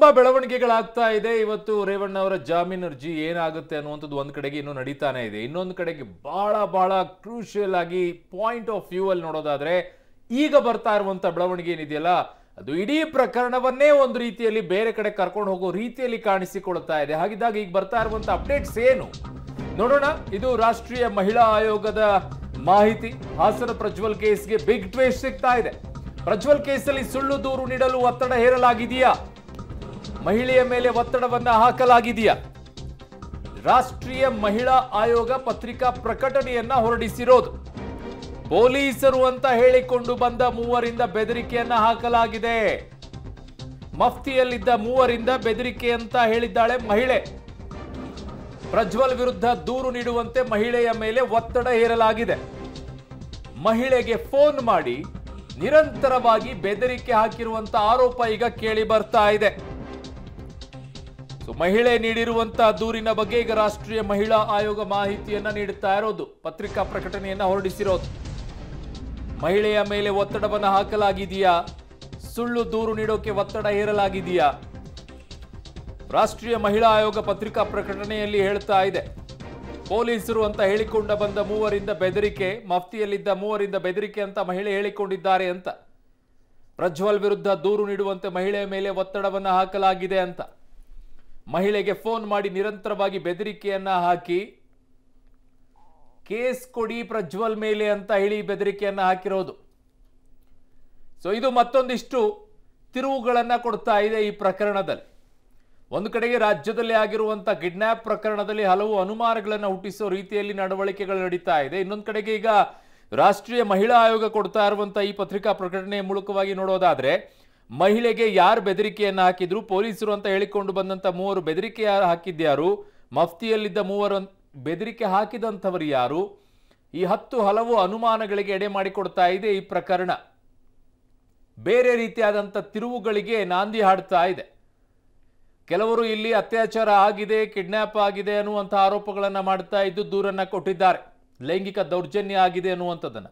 ತುಂಬಾ ಬೆಳವಣಿಗೆಗಳಾಗ್ತಾ ಇದೆ ಇವತ್ತು ರೇವಣ್ಣ ಅವರ ಜಾಮೀನು ಅರ್ಜಿ ಏನಾಗುತ್ತೆ ಅನ್ನುವಂಥದ್ದು ಒಂದ್ ಕಡೆಗೆ ಇನ್ನೂ ನಡೀತಾನೆ ಇದೆ ಇನ್ನೊಂದು ಕಡೆಗೆ ಬಹಳ ಬಹಳ ಕ್ರೂಷಿಯಲ್ ಆಗಿ ಪಾಯಿಂಟ್ ಆಫ್ ವ್ಯೂ ಅಲ್ಲಿ ನೋಡೋದಾದ್ರೆ ಈಗ ಬರ್ತಾ ಇರುವಂತ ಬೆಳವಣಿಗೆ ಏನಿದೆಯಲ್ಲ ಅದು ಇಡೀ ಪ್ರಕರಣವನ್ನೇ ಒಂದು ರೀತಿಯಲ್ಲಿ ಬೇರೆ ಕಡೆ ಕರ್ಕೊಂಡು ಹೋಗೋ ರೀತಿಯಲ್ಲಿ ಕಾಣಿಸಿಕೊಳ್ತಾ ಇದೆ ಹಾಗಿದ್ದಾಗ ಈಗ ಬರ್ತಾ ಇರುವಂತ ಅಪ್ಡೇಟ್ಸ್ ಏನು ನೋಡೋಣ ಇದು ರಾಷ್ಟ್ರೀಯ ಮಹಿಳಾ ಆಯೋಗದ ಮಾಹಿತಿ ಹಾಸನ ಪ್ರಜ್ವಲ್ ಕೇಸ್ಗೆ ಬಿಗ್ ಟ್ವೇಸ್ಟ್ ಸಿಗ್ತಾ ಇದೆ ಪ್ರಜ್ವಲ್ ಕೇಸಲ್ಲಿ ಸುಳ್ಳು ದೂರು ನೀಡಲು ಒತ್ತಡ ಹೇರಲಾಗಿದೆಯಾ ಮಹಿಳೆಯ ಮೇಲೆ ಒತ್ತಡವನ್ನ ಹಾಕಲಾಗಿದೆಯಾ ರಾಷ್ಟ್ರೀಯ ಮಹಿಳಾ ಆಯೋಗ ಪತ್ರಿಕಾ ಪ್ರಕಟಣೆಯನ್ನ ಹೊರಡಿಸಿರೋದು ಪೊಲೀಸರು ಅಂತ ಹೇಳಿಕೊಂಡು ಬಂದ ಮೂವರಿಂದ ಬೆದರಿಕೆಯನ್ನ ಹಾಕಲಾಗಿದೆ ಮಫ್ತಿಯಲ್ಲಿದ್ದ ಮೂವರಿಂದ ಬೆದರಿಕೆ ಅಂತ ಹೇಳಿದ್ದಾಳೆ ಮಹಿಳೆ ಪ್ರಜ್ವಲ್ ವಿರುದ್ಧ ದೂರು ನೀಡುವಂತೆ ಮಹಿಳೆಯ ಮೇಲೆ ಒತ್ತಡ ಹೇರಲಾಗಿದೆ ಮಹಿಳೆಗೆ ಫೋನ್ ಮಾಡಿ ನಿರಂತರವಾಗಿ ಬೆದರಿಕೆ ಹಾಕಿರುವಂತ ಆರೋಪ ಈಗ ಕೇಳಿ ಬರ್ತಾ ಇದೆ ಮಹಿಳೆ ನೀಡಿರುವಂತಹ ದೂರಿನ ಬಗ್ಗೆ ಈಗ ರಾಷ್ಟ್ರೀಯ ಮಹಿಳಾ ಆಯೋಗ ಮಾಹಿತಿಯನ್ನ ನೀಡುತ್ತಾ ಇರೋದು ಪತ್ರಿಕಾ ಪ್ರಕಟಣೆಯನ್ನ ಹೊರಡಿಸಿರೋದು ಮಹಿಳೆಯ ಮೇಲೆ ಒತ್ತಡವನ್ನು ಹಾಕಲಾಗಿದೆಯಾ ಸುಳ್ಳು ದೂರು ನೀಡೋಕೆ ಒತ್ತಡ ಹೇರಲಾಗಿದೆಯಾ ರಾಷ್ಟ್ರೀಯ ಮಹಿಳಾ ಆಯೋಗ ಪತ್ರಿಕಾ ಪ್ರಕಟಣೆಯಲ್ಲಿ ಹೇಳ್ತಾ ಇದೆ ಪೊಲೀಸರು ಅಂತ ಹೇಳಿಕೊಂಡ ಬಂದ ಮೂವರಿಂದ ಬೆದರಿಕೆ ಮಫ್ತಿಯಲ್ಲಿದ್ದ ಮೂವರಿಂದ ಬೆದರಿಕೆ ಅಂತ ಮಹಿಳೆ ಹೇಳಿಕೊಂಡಿದ್ದಾರೆ ಅಂತ ಪ್ರಜ್ವಲ್ ವಿರುದ್ಧ ದೂರು ನೀಡುವಂತೆ ಮಹಿಳೆಯ ಮೇಲೆ ಒತ್ತಡವನ್ನು ಹಾಕಲಾಗಿದೆ ಅಂತ ಮಹಿಳೆಗೆ ಫೋನ್ ಮಾಡಿ ನಿರಂತರವಾಗಿ ಬೆದರಿಕೆಯನ್ನ ಹಾಕಿ ಕೇಸ್ ಕೊಡಿ ಪ್ರಜ್ವಲ್ ಮೇಲೆ ಅಂತ ಹೇಳಿ ಬೆದರಿಕೆಯನ್ನ ಹಾಕಿರೋದು ಸೊ ಇದು ಮತ್ತೊಂದಿಷ್ಟು ತಿರುವುಗಳನ್ನು ಕೊಡ್ತಾ ಇದೆ ಈ ಪ್ರಕರಣದಲ್ಲಿ ಒಂದು ಕಡೆಗೆ ರಾಜ್ಯದಲ್ಲಿ ಆಗಿರುವಂಥ ಕಿಡ್ನ್ಯಾಪ್ ಪ್ರಕರಣದಲ್ಲಿ ಹಲವು ಅನುಮಾನಗಳನ್ನು ಹುಟ್ಟಿಸುವ ರೀತಿಯಲ್ಲಿ ನಡವಳಿಕೆಗಳು ನಡೀತಾ ಇದೆ ಇನ್ನೊಂದು ಕಡೆಗೆ ಈಗ ರಾಷ್ಟ್ರೀಯ ಮಹಿಳಾ ಆಯೋಗ ಕೊಡ್ತಾ ಇರುವಂಥ ಈ ಪತ್ರಿಕಾ ಪ್ರಕಟಣೆಯ ಮೂಲಕವಾಗಿ ನೋಡೋದಾದರೆ ಮಹಿಳೆಗೆ ಯಾರು ಬೆದರಿಕೆಯನ್ನು ಹಾಕಿದ್ರು ಪೊಲೀಸರು ಅಂತ ಹೇಳಿಕೊಂಡು ಬಂದಂಥ ಮೂವರು ಬೆದರಿಕೆ ಹಾಕಿದ್ಯಾರು ಮಫ್ತಿಯಲ್ಲಿದ್ದ ಮೂವರು ಬೆದರಿಕೆ ಹಾಕಿದಂಥವರು ಯಾರು ಈ ಹತ್ತು ಹಲವು ಅನುಮಾನಗಳಿಗೆ ಎಡೆ ಮಾಡಿಕೊಡ್ತಾ ಇದೆ ಈ ಪ್ರಕರಣ ಬೇರೆ ರೀತಿಯಾದಂಥ ತಿರುವುಗಳಿಗೆ ನಾಂದಿ ಹಾಡ್ತಾ ಇದೆ ಕೆಲವರು ಇಲ್ಲಿ ಅತ್ಯಾಚಾರ ಆಗಿದೆ ಕಿಡ್ನ್ಯಾಪ್ ಆಗಿದೆ ಅನ್ನುವಂಥ ಆರೋಪಗಳನ್ನು ಮಾಡ್ತಾ ಇದ್ದು ದೂರನ್ನು ಕೊಟ್ಟಿದ್ದಾರೆ ಲೈಂಗಿಕ ದೌರ್ಜನ್ಯ ಆಗಿದೆ ಅನ್ನುವಂಥದ್ದನ್ನು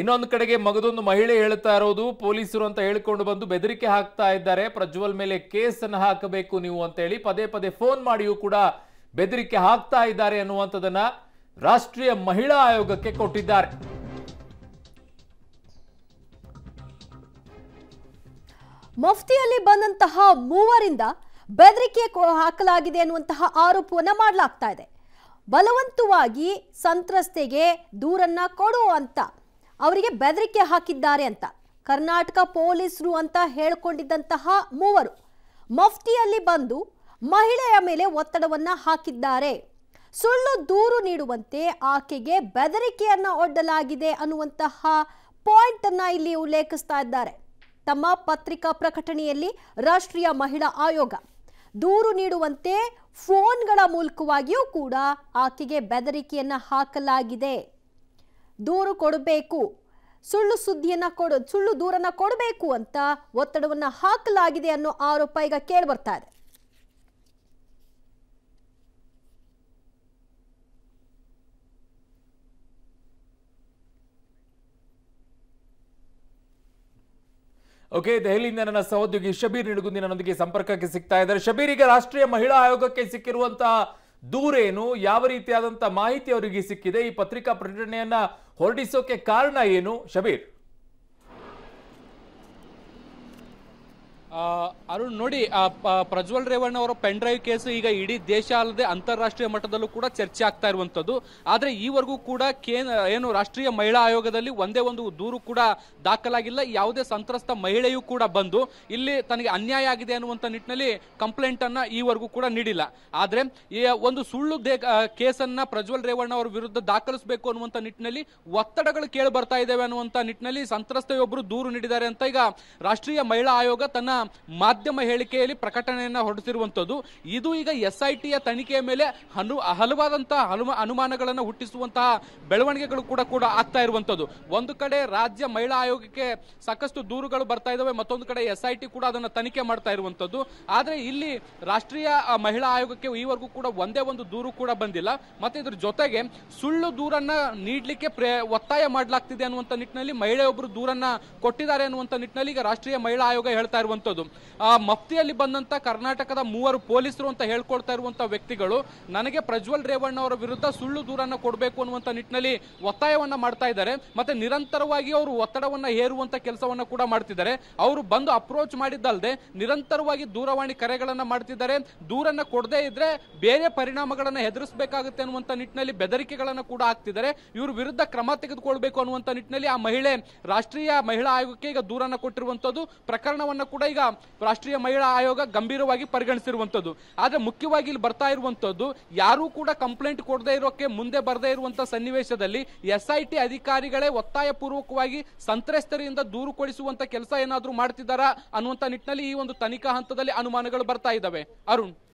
ಇನ್ನೊಂದು ಕಡೆಗೆ ಮಗದೊಂದು ಮಹಿಳೆ ಹೇಳ್ತಾ ಇರೋದು ಪೊಲೀಸರು ಅಂತ ಹೇಳ್ಕೊಂಡು ಬಂದು ಬೆದರಿಕೆ ಹಾಕ್ತಾ ಇದ್ದಾರೆ ಪ್ರಜ್ವಲ್ ಮೇಲೆ ಕೇಸ್ ಅನ್ನು ಹಾಕಬೇಕು ನೀವು ಅಂತ ಹೇಳಿ ಪದೇ ಪದೇ ಫೋನ್ ಮಾಡಿಯೂ ಕೂಡ ಬೆದರಿಕೆ ಹಾಕ್ತಾ ಇದ್ದಾರೆ ಅನ್ನುವಂಥದ್ದನ್ನ ರಾಷ್ಟ್ರೀಯ ಮಹಿಳಾ ಆಯೋಗಕ್ಕೆ ಕೊಟ್ಟಿದ್ದಾರೆ ಮುಫ್ತಿಯಲ್ಲಿ ಬಂದಂತಹ ಮೂವರಿಂದ ಬೆದರಿಕೆ ಹಾಕಲಾಗಿದೆ ಎನ್ನುವಂತಹ ಆರೋಪವನ್ನು ಮಾಡಲಾಗ್ತಾ ಇದೆ ಬಲವಂತವಾಗಿ ಸಂತ್ರಸ್ತೆಗೆ ದೂರನ್ನ ಕೊಡು ಅಂತ ಅವರಿಗೆ ಬೆದರಿಕೆ ಹಾಕಿದ್ದಾರೆ ಅಂತ ಕರ್ನಾಟಕ ಪೊಲೀಸರು ಅಂತ ಹೇಳಿಕೊಂಡಿದ್ದಂತಹ ಮೂವರು ಮಫ್ತಿಯಲ್ಲಿ ಬಂದು ಮಹಿಳೆಯ ಮೇಲೆ ಒತ್ತಡವನ್ನು ಹಾಕಿದ್ದಾರೆ ಸುಳ್ಳು ದೂರು ನೀಡುವಂತೆ ಆಕೆಗೆ ಬೆದರಿಕೆಯನ್ನು ಒಡ್ಡಲಾಗಿದೆ ಅನ್ನುವಂತಹ ಪಾಯಿಂಟನ್ನು ಇಲ್ಲಿ ಉಲ್ಲೇಖಿಸ್ತಾ ಇದ್ದಾರೆ ತಮ್ಮ ಪತ್ರಿಕಾ ಪ್ರಕಟಣೆಯಲ್ಲಿ ರಾಷ್ಟ್ರೀಯ ಮಹಿಳಾ ಆಯೋಗ ದೂರು ನೀಡುವಂತೆ ಫೋನ್ಗಳ ಮೂಲಕವಾಗಿಯೂ ಕೂಡ ಆಕೆಗೆ ಬೆದರಿಕೆಯನ್ನು ಹಾಕಲಾಗಿದೆ ದೂರು ಕೊಡಬೇಕು ಸುಳ್ಳು ಸುದ್ದಿಯನ್ನ ಕೊಡು ಸುಳ್ಳು ದೂರನ್ನ ಕೊಡಬೇಕು ಅಂತ ಒತ್ತಡವನ್ನು ಹಾಕಲಾಗಿದೆ ಅನ್ನೋ ಆರೋಪ ಈಗ ಕೇಳಿಬರ್ತಾ ಇದೆ ಓಕೆ ದೆಹಲಿಯಿಂದ ನನ್ನ ಸಹೋದ್ಯೋಗಿ ಶಬೀರ್ ನಿಡುಗುಂದಿ ನನ್ನೊಂದಿಗೆ ಸಂಪರ್ಕಕ್ಕೆ ಸಿಗ್ತಾ ಇದ್ದಾರೆ ಶಬೀರ್ ಈಗ ರಾಷ್ಟ್ರೀಯ ಮಹಿಳಾ ಆಯೋಗಕ್ಕೆ ಸಿಕ್ಕಿರುವಂತಹ ದೂರೇನು ಯಾವ ರೀತಿಯಾದಂತಹ ಮಾಹಿತಿ ಅವರಿಗೆ ಸಿಕ್ಕಿದೆ ಈ ಪತ್ರಿಕಾ ಪ್ರಕಟಣೆಯನ್ನ ಹೊರಡಿಸೋಕೆ ಕಾರಣ ಏನು ಶಬೀರ್ ಅರುಣ್ ನೋಡಿ ಪ್ರಜ್ವಲ್ ರೇವಣ್ಣ ಅವರ ಪೆನ್ ಡ್ರೈವ್ ಕೇಸ್ ಈಗ ಇಡೀ ದೇಶ ಅಲ್ಲದೆ ಅಂತಾರಾಷ್ಟ್ರೀಯ ಮಟ್ಟದಲ್ಲೂ ಕೂಡ ಚರ್ಚೆ ಆಗ್ತಾ ಇರುವಂತದ್ದು ಆದ್ರೆ ಈವರೆಗೂ ಕೂಡ ಏನು ರಾಷ್ಟ್ರೀಯ ಮಹಿಳಾ ಆಯೋಗದಲ್ಲಿ ಒಂದೇ ಒಂದು ದೂರು ಕೂಡ ದಾಖಲಾಗಿಲ್ಲ ಯಾವುದೇ ಸಂತ್ರಸ್ತ ಮಹಿಳೆಯೂ ಕೂಡ ಬಂದು ಇಲ್ಲಿ ತನಗೆ ಅನ್ಯಾಯ ಆಗಿದೆ ಅನ್ನುವಂಥ ನಿಟ್ಟಿನಲ್ಲಿ ಕಂಪ್ಲೇಂಟ್ ಅನ್ನ ಈವರೆಗೂ ಕೂಡ ನೀಡಿಲ್ಲ ಆದ್ರೆ ಒಂದು ಸುಳ್ಳು ಕೇಸನ್ನ ಪ್ರಜ್ವಲ್ ರೇವಣ್ಣ ಅವರ ವಿರುದ್ಧ ದಾಖಲಿಸಬೇಕು ಅನ್ನುವಂಥ ನಿಟ್ಟಿನಲ್ಲಿ ಒತ್ತಡಗಳು ಕೇಳಿ ಬರ್ತಾ ಇದ್ದಾವೆ ಅನ್ನುವಂಥ ನಿಟ್ಟಿನಲ್ಲಿ ಸಂತ್ರಸ್ತೆಯೊಬ್ಬರು ದೂರು ನೀಡಿದ್ದಾರೆ ಅಂತ ಈಗ ರಾಷ್ಟ್ರೀಯ ಮಹಿಳಾ ಆಯೋಗ ತನ್ನ ಮಾಧ್ಯಮ ಹೇಳಿಕೆಯಲ್ಲಿ ಪ್ರಕಟಣೆಯನ್ನು ಹೊರಡಿಸಿರುವಂಥದ್ದು ಇದು ಈಗ ಎಸ್ ಐ ಟಿಯ ತನಿಖೆಯ ಮೇಲೆ ಹನು ಹಲವಾದಂತಹ ಹನುಮ ಅನುಮಾನಗಳನ್ನು ಹುಟ್ಟಿಸುವಂತಹ ಬೆಳವಣಿಗೆಗಳು ಕೂಡ ಕೂಡ ಆಗ್ತಾ ಇರುವಂಥದ್ದು ಒಂದು ಕಡೆ ರಾಜ್ಯ ಮಹಿಳಾ ಆಯೋಗಕ್ಕೆ ಸಾಕಷ್ಟು ದೂರುಗಳು ಬರ್ತಾ ಇದ್ದಾವೆ ಮತ್ತೊಂದು ಕಡೆ ಎಸ್ ಐ ಟಿ ಕೂಡ ಅದನ್ನು ತನಿಖೆ ಮಾಡ್ತಾ ಇರುವಂಥದ್ದು ಆದರೆ ಇಲ್ಲಿ ರಾಷ್ಟ್ರೀಯ ಮಹಿಳಾ ಆಯೋಗಕ್ಕೆ ಈವರೆಗೂ ಕೂಡ ಒಂದೇ ಒಂದು ದೂರು ಕೂಡ ಬಂದಿಲ್ಲ ಮತ್ತೆ ಇದ್ರ ಜೊತೆಗೆ ಸುಳ್ಳು ದೂರನ್ನ ನೀಡಲಿಕ್ಕೆ ಪ್ರೇ ಒತ್ತಾಯ ಮಾಡಲಾಗ್ತಿದೆ ಅನ್ನುವಂಥ ನಿಟ್ಟಿನಲ್ಲಿ ಮಹಿಳೆಯೊಬ್ಬರು ದೂರನ್ನ ಕೊಟ್ಟಿದ್ದಾರೆ ಅನ್ನುವಂಥ ನಿಟ್ಟಿನಲ್ಲಿ ಈಗ ರಾಷ್ಟ್ರೀಯ ಮಹಿಳಾ ಆಯೋಗ ಹೇಳ್ತಾ ಇರುವಂಥದ್ದು ಆ ಮಫ್ತಿಯಲ್ಲಿ ಬಂದಂತ ಕರ್ನಾಟಕದ ಮೂವರು ಪೊಲೀಸರು ಅಂತ ಹೇಳ್ಕೊಳ್ತಾ ಇರುವಂತಹ ವ್ಯಕ್ತಿಗಳು ನನಗೆ ಪ್ರಜ್ವಲ್ ರೇವಣ್ಣ ಅವರ ವಿರುದ್ಧ ಸುಳ್ಳು ದೂರನ್ನು ಕೊಡಬೇಕು ಅನ್ನುವಂಥ ನಿಟ್ಟಿನಲ್ಲಿ ಒತ್ತಾಯವನ್ನು ಮಾಡ್ತಾ ಇದ್ದಾರೆ ಮತ್ತೆ ನಿರಂತರವಾಗಿ ಅವರು ಒತ್ತಡವನ್ನು ಹೇರುವಂತ ಕೆಲಸವನ್ನು ಕೂಡ ಮಾಡ್ತಿದ್ದಾರೆ ಅವರು ಬಂದು ಅಪ್ರೋಚ್ ಮಾಡಿದ್ದಲ್ಲದೆ ನಿರಂತರವಾಗಿ ದೂರವಾಣಿ ಕರೆಗಳನ್ನು ಮಾಡ್ತಿದ್ದಾರೆ ದೂರನ್ನು ಕೊಡದೇ ಇದ್ರೆ ಬೇರೆ ಪರಿಣಾಮಗಳನ್ನು ಹೆದರಿಸಬೇಕಾಗುತ್ತೆ ಅನ್ನುವಂಥ ನಿಟ್ಟಿನಲ್ಲಿ ಬೆದರಿಕೆಗಳನ್ನು ಕೂಡ ಹಾಕ್ತಿದ್ದಾರೆ ಇವ್ರ ವಿರುದ್ಧ ಕ್ರಮ ತೆಗೆದುಕೊಳ್ಬೇಕು ಅನ್ನುವಂಥ ನಿಟ್ಟಿನಲ್ಲಿ ಆ ಮಹಿಳೆ ರಾಷ್ಟ್ರೀಯ ಮಹಿಳಾ ಆಯೋಗಕ್ಕೆ ಈಗ ದೂರನ್ನು ಕೊಟ್ಟಿರುವಂಥದ್ದು ಪ್ರಕರಣವನ್ನು ಕೂಡ ಈಗ ರಾಷ್ಟ್ರೀಯ ಮಹಿಳಾ ಆಯೋಗ ಗಂಭೀರವಾಗಿ ಪರಿಗಣಿಸಿರುವಂಥದ್ದು ಆದರೆ ಮುಖ್ಯವಾಗಿ ಇಲ್ಲಿ ಬರ್ತಾ ಇರುವಂಥದ್ದು ಯಾರೂ ಕೂಡ ಕಂಪ್ಲೇಂಟ್ ಕೊಡದೇ ಇರೋಕೆ ಮುಂದೆ ಬರದೇ ಇರುವಂಥ ಸನ್ನಿವೇಶದಲ್ಲಿ ಎಸ್ ಐ ಟಿ ಅಧಿಕಾರಿಗಳೇ ಒತ್ತಾಯಪೂರ್ವಕವಾಗಿ ಸಂತ್ರಸ್ತರಿಂದ ದೂರು ಕೊಡಿಸುವಂಥ ಕೆಲಸ ಏನಾದರೂ ಮಾಡ್ತಿದ್ದಾರಾ ಅನ್ನುವಂತ ನಿಟ್ಟಿನಲ್ಲಿ ಈ ಒಂದು ತನಿಖಾ ಹಂತದಲ್ಲಿ ಅನುಮಾನಗಳು ಬರ್ತಾ ಇದ್ದಾವೆ ಅರುಣ್